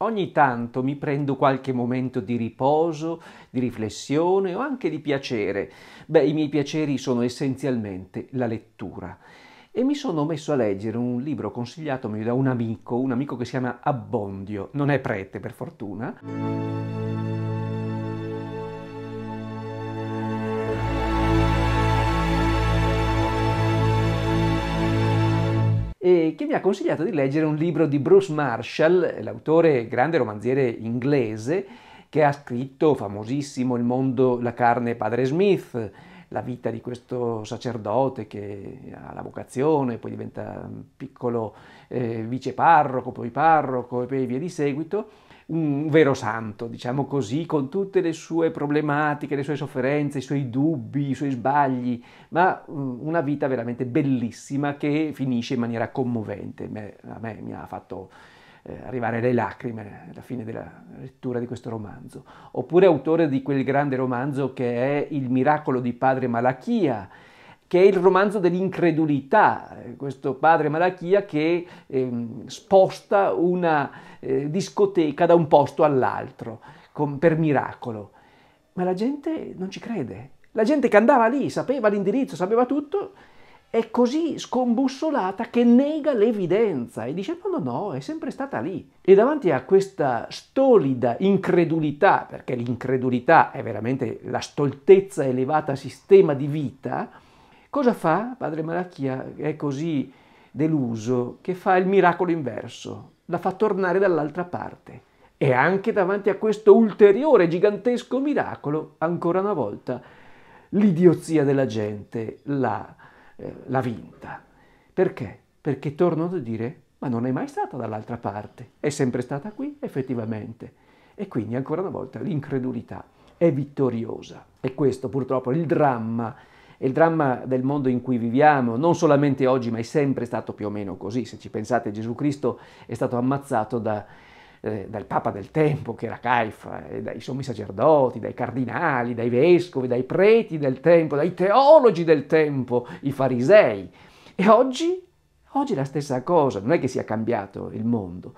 Ogni tanto mi prendo qualche momento di riposo, di riflessione o anche di piacere. Beh, i miei piaceri sono essenzialmente la lettura. E mi sono messo a leggere un libro consigliatomi da un amico, un amico che si chiama Abbondio, non è prete per fortuna. eh, che mi ha consigliato di leggere un libro di Bruce Marshall, l'autore grande romanziere inglese, che ha scritto famosissimo Il mondo, la carne, padre Smith, la vita di questo sacerdote che ha la vocazione, poi diventa piccolo eh, viceparroco, poi parroco e poi via di seguito un vero santo, diciamo così, con tutte le sue problematiche, le sue sofferenze, i suoi dubbi, i suoi sbagli, ma mm, una vita veramente bellissima che finisce in maniera commovente. A me mi ha fatto eh, arrivare le lacrime alla fine della lettura di questo romanzo. Oppure autore di quel grande romanzo che è Il miracolo di padre Malachia, che è il romanzo dell'incredulità, questo padre Malachia che eh, sposta una eh, discoteca da un posto all'altro con, per miracolo. Ma la gente non ci crede. La gente che andava lì sapeva l'indirizzo, sapeva tutto, è così scombussolata che nega l'evidenza e dice no, no, no, è sempre stata lì. E davanti a questa stolida incredulità, perché l'incredulità è veramente la stoltezza elevata a sistema di vita, Cosa fa? Padre Malachia è così deluso che fa il miracolo inverso, la fa tornare dall'altra parte. E anche davanti a questo ulteriore gigantesco miracolo, ancora una volta, l'idiozia della gente l'ha, eh, l'ha vinta. Perché? Perché tornano a dire, ma non è mai stata dall'altra parte, è sempre stata qui effettivamente. E quindi ancora una volta l'incredulità è vittoriosa. E questo purtroppo è il dramma il dramma del mondo in cui viviamo, non solamente oggi, ma è sempre stato più o meno così. Se ci pensate, Gesù Cristo è stato ammazzato da, eh, dal Papa del tempo, che era Caifa, eh, dai sommi sacerdoti, dai cardinali, dai vescovi, dai preti del tempo, dai teologi del tempo, i farisei. E oggi, oggi è la stessa cosa, non è che sia cambiato il mondo.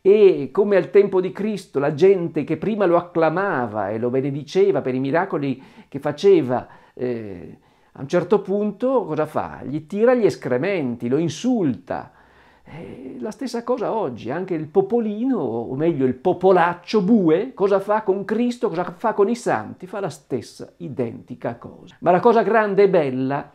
E come al tempo di Cristo la gente che prima lo acclamava e lo benediceva per i miracoli che faceva, eh, a un certo punto cosa fa? Gli tira gli escrementi, lo insulta. Eh, la stessa cosa oggi, anche il popolino, o meglio il popolaccio bue, cosa fa con Cristo, cosa fa con i santi? Fa la stessa identica cosa. Ma la cosa grande e bella è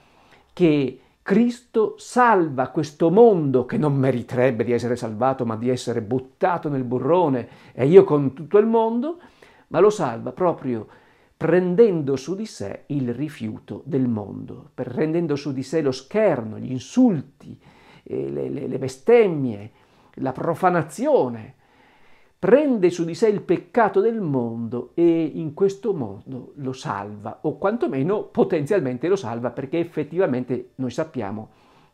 che Cristo salva questo mondo che non meriterebbe di essere salvato, ma di essere buttato nel burrone e io con tutto il mondo, ma lo salva proprio prendendo su di sé il rifiuto del mondo, prendendo su di sé lo scherno, gli insulti, eh, le, le, le bestemmie, la profanazione, prende su di sé il peccato del mondo e in questo modo lo salva, o quantomeno potenzialmente lo salva, perché effettivamente noi sappiamo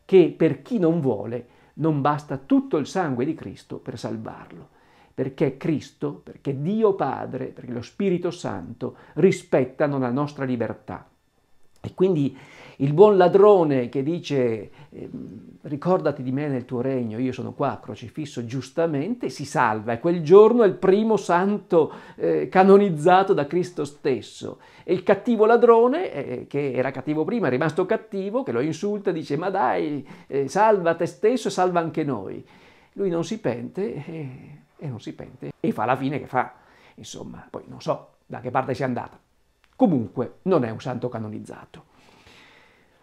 che per chi non vuole non basta tutto il sangue di Cristo per salvarlo perché Cristo, perché Dio Padre, perché lo Spirito Santo rispettano la nostra libertà. E quindi il buon ladrone che dice ehm, ricordati di me nel tuo regno, io sono qua crocifisso, giustamente si salva e quel giorno è il primo santo eh, canonizzato da Cristo stesso. E il cattivo ladrone, eh, che era cattivo prima, è rimasto cattivo, che lo insulta, dice ma dai, eh, salva te stesso e salva anche noi. Lui non si pente. Eh, e non si pente e fa la fine che fa. Insomma, poi non so da che parte sia andata. Comunque non è un santo canonizzato.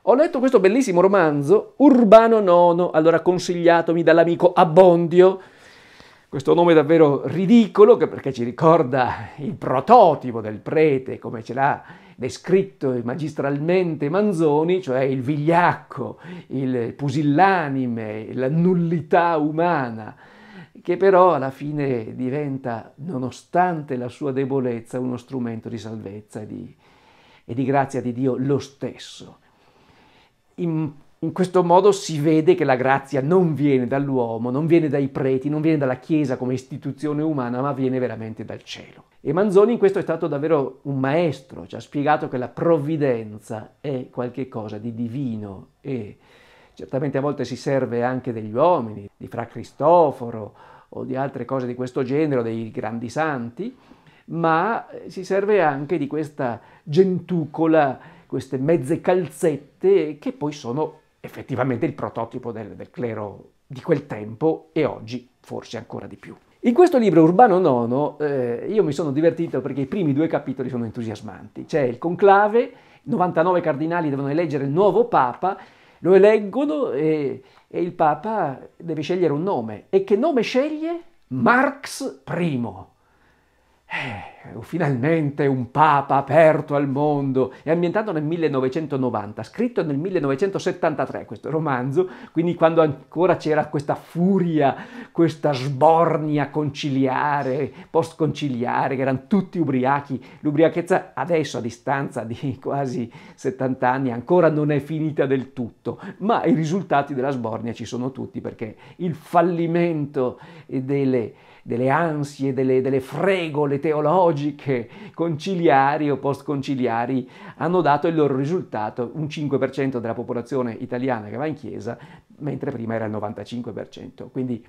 Ho letto questo bellissimo romanzo, Urbano IX, allora consigliatomi dall'amico Abbondio, questo nome davvero ridicolo perché ci ricorda il prototipo del prete come ce l'ha descritto magistralmente Manzoni, cioè il vigliacco, il pusillanime, la nullità umana che però alla fine diventa, nonostante la sua debolezza, uno strumento di salvezza e di, e di grazia di Dio lo stesso. In, in questo modo si vede che la grazia non viene dall'uomo, non viene dai preti, non viene dalla Chiesa come istituzione umana, ma viene veramente dal cielo. E Manzoni in questo è stato davvero un maestro, ci ha spiegato che la provvidenza è qualcosa di divino e certamente a volte si serve anche degli uomini, di Fra Cristoforo o di altre cose di questo genere, o dei grandi santi, ma si serve anche di questa gentucola, queste mezze calzette che poi sono effettivamente il prototipo del, del clero di quel tempo e oggi forse ancora di più. In questo libro Urbano IX eh, io mi sono divertito perché i primi due capitoli sono entusiasmanti. C'è il conclave, 99 cardinali devono eleggere il nuovo papa lo eleggono e, e il Papa deve scegliere un nome. E che nome sceglie? Marx I. Eh, finalmente un papa aperto al mondo. È ambientato nel 1990, scritto nel 1973 questo romanzo, quindi quando ancora c'era questa furia, questa sbornia conciliare, post-conciliare, che erano tutti ubriachi. L'ubriachezza adesso, a distanza di quasi 70 anni, ancora non è finita del tutto, ma i risultati della sbornia ci sono tutti perché il fallimento delle delle ansie, delle, delle fregole teologiche conciliari o post-conciliari, hanno dato il loro risultato, un 5% della popolazione italiana che va in chiesa, mentre prima era il 95%. Quindi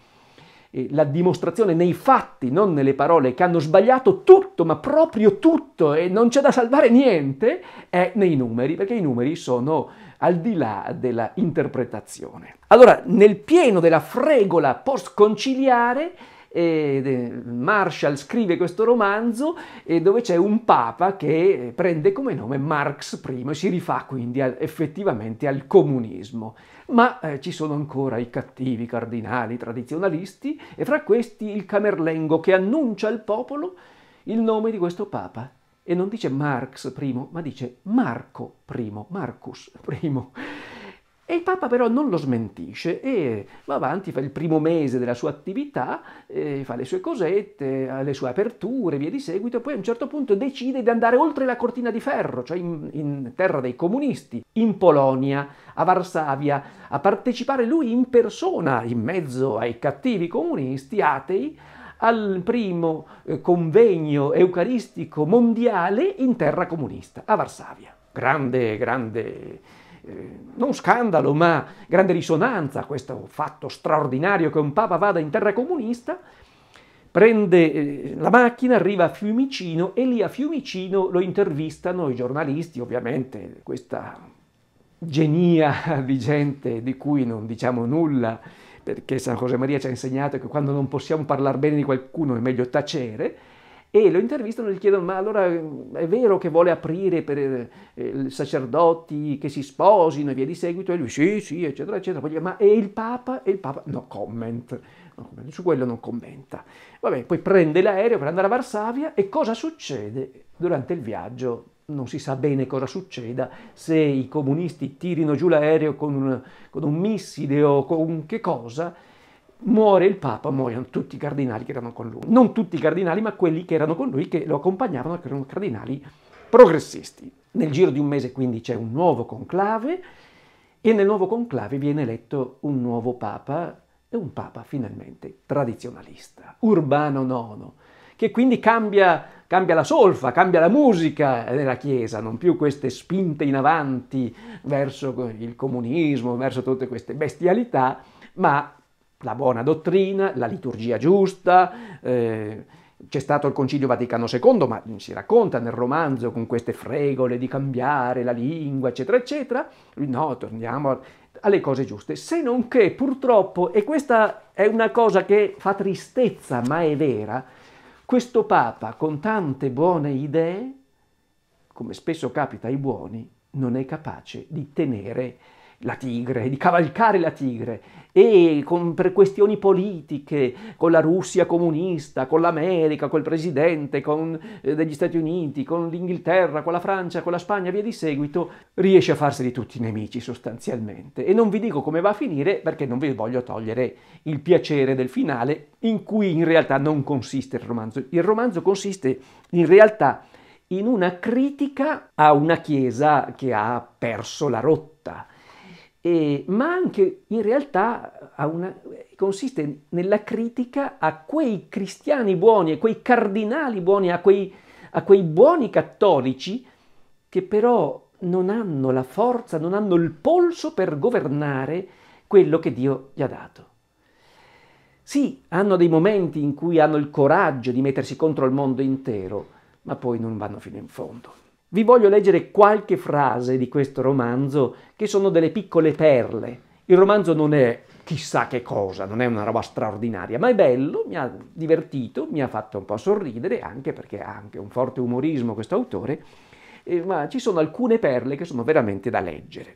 eh, la dimostrazione nei fatti, non nelle parole, che hanno sbagliato tutto, ma proprio tutto, e non c'è da salvare niente, è nei numeri, perché i numeri sono al di là della interpretazione. Allora, nel pieno della fregola post-conciliare, eh, Marshall scrive questo romanzo eh, dove c'è un papa che prende come nome Marx I e si rifà quindi effettivamente al comunismo. Ma eh, ci sono ancora i cattivi cardinali tradizionalisti e fra questi il Camerlengo che annuncia al popolo il nome di questo papa e non dice Marx I, ma dice Marco I, Marcus I. E il Papa però non lo smentisce e va avanti, fa il primo mese della sua attività, eh, fa le sue cosette, le sue aperture, via di seguito, e poi a un certo punto decide di andare oltre la cortina di ferro, cioè in, in terra dei comunisti, in Polonia, a Varsavia, a partecipare lui in persona, in mezzo ai cattivi comunisti, atei, al primo eh, convegno eucaristico mondiale in terra comunista, a Varsavia. Grande, grande eh, non scandalo, ma grande risonanza questo fatto straordinario che un papa vada in terra comunista, prende eh, la macchina, arriva a Fiumicino e lì a Fiumicino lo intervistano i giornalisti, ovviamente questa genia di gente di cui non diciamo nulla, perché San José Maria ci ha insegnato che quando non possiamo parlare bene di qualcuno è meglio tacere, e lo intervistano e gli chiedono ma allora è vero che vuole aprire per eh, sacerdoti che si sposino e via di seguito e lui sì sì eccetera eccetera poi gli dice ma e il Papa? E il Papa no comment, su quello non commenta. Vabbè, poi prende l'aereo per andare a Varsavia e cosa succede durante il viaggio? non si sa bene cosa succeda se i comunisti tirino giù l'aereo con un, con un missile o con che cosa, muore il Papa, muoiono tutti i cardinali che erano con lui. Non tutti i cardinali, ma quelli che erano con lui, che lo accompagnavano, che erano cardinali progressisti. Nel giro di un mese quindi c'è un nuovo conclave e nel nuovo conclave viene eletto un nuovo Papa, e un Papa finalmente tradizionalista, Urbano IX, che quindi cambia, cambia la solfa, cambia la musica della Chiesa, non più queste spinte in avanti verso il comunismo, verso tutte queste bestialità, ma la buona dottrina, la liturgia giusta. Eh, c'è stato il Concilio Vaticano II, ma si racconta nel romanzo con queste fregole di cambiare la lingua, eccetera, eccetera. No, torniamo alle cose giuste. Se non che purtroppo, e questa è una cosa che fa tristezza, ma è vera, questo Papa con tante buone idee, come spesso capita ai buoni, non è capace di tenere la tigre, di cavalcare la tigre e con, per questioni politiche, con la Russia comunista, con l'America, col presidente, con eh, degli Stati Uniti, con l'Inghilterra, con la Francia, con la Spagna, via di seguito, riesce a farseli tutti nemici sostanzialmente. E non vi dico come va a finire perché non vi voglio togliere il piacere del finale in cui in realtà non consiste il romanzo. Il romanzo consiste in realtà in una critica a una chiesa che ha perso la rotta e, ma anche in realtà una, consiste nella critica a quei cristiani buoni, a quei cardinali buoni, a quei, a quei buoni cattolici che però non hanno la forza, non hanno il polso per governare quello che Dio gli ha dato. Sì, hanno dei momenti in cui hanno il coraggio di mettersi contro il mondo intero, ma poi non vanno fino in fondo. Vi voglio leggere qualche frase di questo romanzo che sono delle piccole perle. Il romanzo non è chissà che cosa, non è una roba straordinaria, ma è bello, mi ha divertito, mi ha fatto un po' sorridere, anche perché ha anche un forte umorismo questo autore, eh, ma ci sono alcune perle che sono veramente da leggere.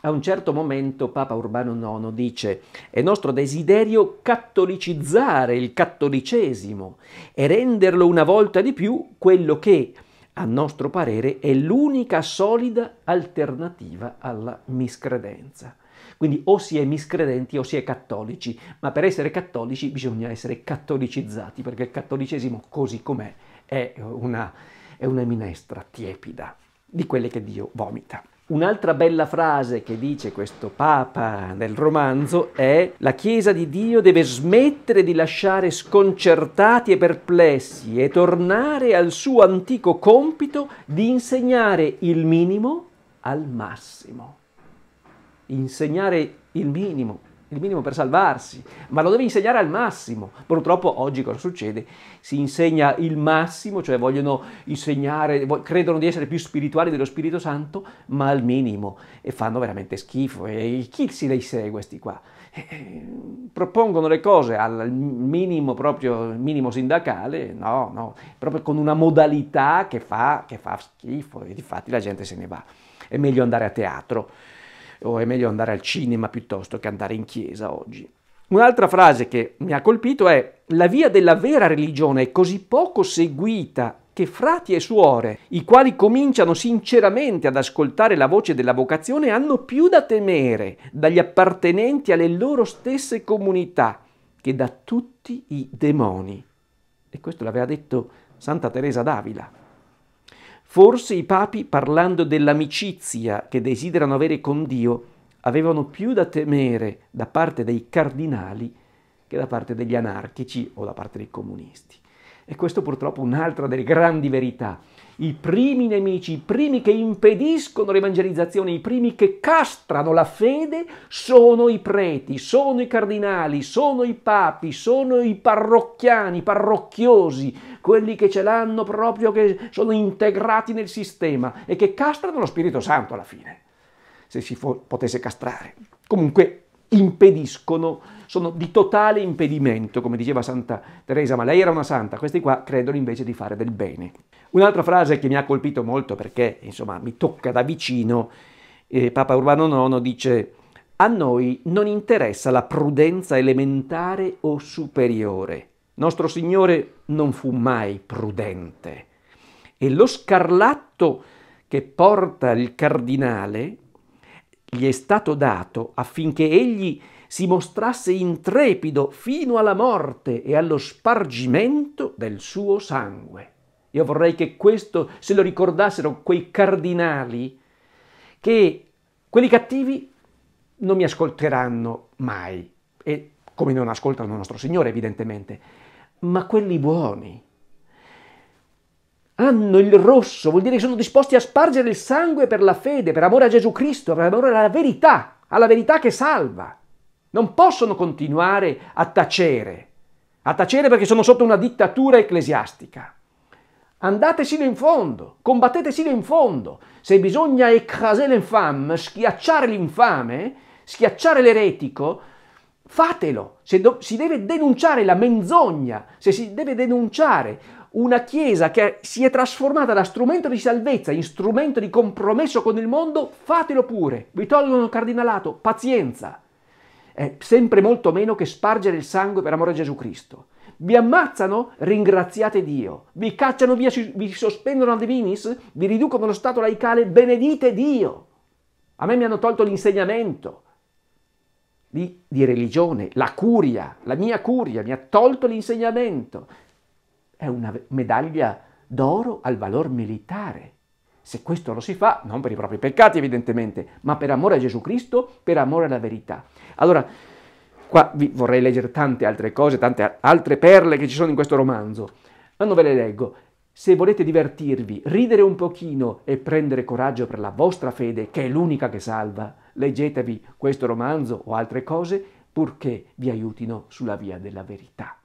A un certo momento Papa Urbano IX dice è nostro desiderio cattolicizzare il cattolicesimo e renderlo una volta di più quello che a nostro parere, è l'unica solida alternativa alla miscredenza. Quindi o si è miscredenti o si è cattolici, ma per essere cattolici bisogna essere cattolicizzati, perché il cattolicesimo così com'è è una, è una minestra tiepida di quelle che Dio vomita. Un'altra bella frase che dice questo Papa nel romanzo è la Chiesa di Dio deve smettere di lasciare sconcertati e perplessi e tornare al suo antico compito di insegnare il minimo al massimo. Insegnare il minimo il minimo per salvarsi, ma lo devi insegnare al massimo. Purtroppo oggi cosa succede? Si insegna il massimo, cioè vogliono insegnare, credono di essere più spirituali dello Spirito Santo, ma al minimo e fanno veramente schifo. E chi si le segue questi qua? Eh, eh, propongono le cose al minimo proprio minimo sindacale, no, no, proprio con una modalità che fa, che fa schifo e di la gente se ne va. È meglio andare a teatro o è meglio andare al cinema piuttosto che andare in chiesa oggi. Un'altra frase che mi ha colpito è la via della vera religione è così poco seguita che frati e suore, i quali cominciano sinceramente ad ascoltare la voce della vocazione, hanno più da temere dagli appartenenti alle loro stesse comunità che da tutti i demoni. E questo l'aveva detto Santa Teresa d'Avila. Forse i papi, parlando dell'amicizia che desiderano avere con Dio, avevano più da temere da parte dei cardinali che da parte degli anarchici o da parte dei comunisti. E questo purtroppo è un'altra delle grandi verità i primi nemici, i primi che impediscono l'evangelizzazione, i primi che castrano la fede sono i preti, sono i cardinali, sono i papi, sono i parrocchiani, i parrocchiosi, quelli che ce l'hanno proprio, che sono integrati nel sistema e che castrano lo Spirito Santo alla fine, se si potesse castrare. Comunque impediscono sono di totale impedimento, come diceva Santa Teresa, ma lei era una santa, questi qua credono invece di fare del bene. Un'altra frase che mi ha colpito molto perché, insomma, mi tocca da vicino, eh, Papa Urbano IX dice a noi non interessa la prudenza elementare o superiore. Nostro Signore non fu mai prudente. E lo scarlatto che porta il cardinale gli è stato dato affinché egli si mostrasse intrepido fino alla morte e allo spargimento del suo sangue. Io vorrei che questo se lo ricordassero quei cardinali che quelli cattivi non mi ascolteranno mai, e come non ascoltano il nostro Signore evidentemente, ma quelli buoni hanno il rosso, vuol dire che sono disposti a spargere il sangue per la fede, per amore a Gesù Cristo, per amore alla verità, alla verità che salva. Non possono continuare a tacere, a tacere perché sono sotto una dittatura ecclesiastica. Andate sino in fondo, combattete sino in fondo. Se bisogna écraser l'infame, schiacciare l'infame, schiacciare l'eretico, fatelo. Se do- si deve denunciare la menzogna, se si deve denunciare una Chiesa che si è trasformata da strumento di salvezza in strumento di compromesso con il mondo, fatelo pure. Vi tolgono il cardinalato, pazienza eh, sempre molto meno che spargere il sangue per amore a Gesù Cristo. Vi ammazzano? Ringraziate Dio. Vi cacciano via, vi sospendono ad divinis? Vi riducono allo stato laicale? Benedite Dio. A me mi hanno tolto l'insegnamento di, di religione, la curia, la mia curia, mi ha tolto l'insegnamento. È una medaglia d'oro al valor militare. Se questo lo si fa, non per i propri peccati evidentemente, ma per amore a Gesù Cristo, per amore alla verità. Allora, qua vi vorrei leggere tante altre cose, tante altre perle che ci sono in questo romanzo, ma non ve le leggo. Se volete divertirvi, ridere un pochino e prendere coraggio per la vostra fede, che è l'unica che salva, leggetevi questo romanzo o altre cose purché vi aiutino sulla via della verità.